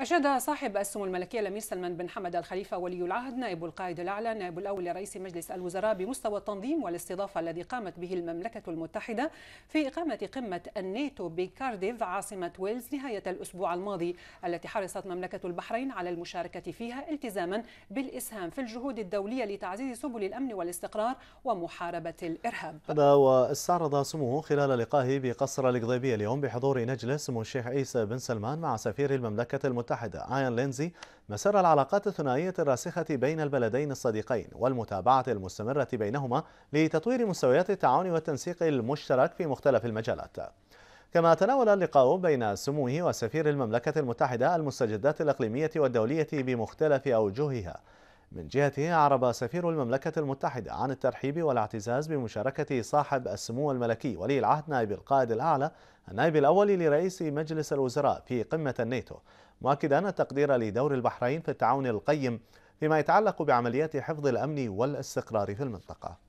أشاد صاحب السمو الملكية الأمير سلمان بن حمد الخليفة ولي العهد نائب القائد الأعلى نائب الأول لرئيس مجلس الوزراء بمستوى التنظيم والاستضافة الذي قامت به المملكة المتحدة في إقامة قمة الناتو بكارديف عاصمة ويلز نهاية الأسبوع الماضي التي حرصت مملكة البحرين على المشاركة فيها التزاما بالإسهام في الجهود الدولية لتعزيز سبل الأمن والاستقرار ومحاربة الإرهاب هذا واستعرض سموه خلال لقائه بقصر القضيبية اليوم بحضور مجلس سمو الشيخ عيسى بن سلمان مع سفير المملكة المتحدة المتحدة آيان لينزي مسار العلاقات الثنائية الراسخة بين البلدين الصديقين والمتابعة المستمرة بينهما لتطوير مستويات التعاون والتنسيق المشترك في مختلف المجالات كما تناول اللقاء بين سموه وسفير المملكة المتحدة المستجدات الإقليمية والدولية بمختلف أوجهها من جهته أعرب سفير المملكة المتحدة عن الترحيب والاعتزاز بمشاركة صاحب السمو الملكي ولي العهد نائب القائد الأعلى النائب الأول لرئيس مجلس الوزراء في قمة الناتو مؤكدا التقدير لدور البحرين في التعاون القيم فيما يتعلق بعمليات حفظ الأمن والاستقرار في المنطقة